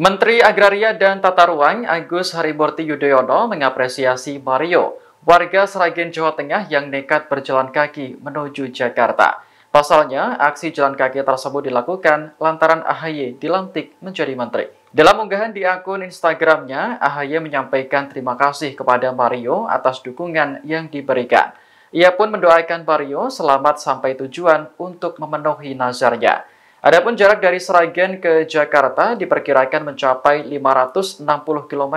Menteri Agraria dan Tata Ruang Agus Hariborti Yudhoyono mengapresiasi Mario, warga Seragen Jawa Tengah yang nekat berjalan kaki menuju Jakarta. Pasalnya, aksi jalan kaki tersebut dilakukan lantaran AHY dilantik menjadi menteri. Dalam unggahan di akun Instagramnya, AHY menyampaikan terima kasih kepada Mario atas dukungan yang diberikan. Ia pun mendoakan Mario selamat sampai tujuan untuk memenuhi nazarnya. Adapun jarak dari Sragen ke Jakarta diperkirakan mencapai 560 km.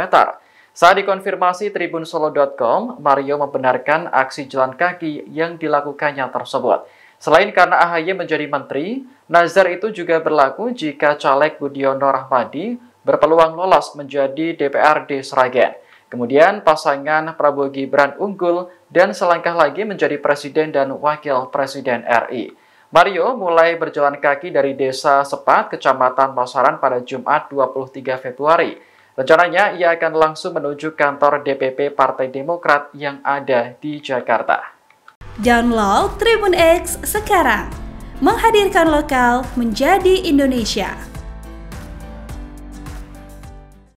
Saat dikonfirmasi tribunsolo.com, Mario membenarkan aksi jalan kaki yang dilakukannya tersebut. Selain karena AHY menjadi menteri, nazar itu juga berlaku jika caleg Budiono Rahmadi berpeluang lolos menjadi DPRD Sragen. Kemudian pasangan Prabowo Gibran unggul dan selangkah lagi menjadi presiden dan wakil presiden RI. Mario mulai berjalan kaki dari desa Sepat, kecamatan Masaran pada Jumat 23 Februari. Rencananya ia akan langsung menuju kantor DPP Partai Demokrat yang ada di Jakarta. Download Tribun X sekarang. Menghadirkan lokal menjadi Indonesia.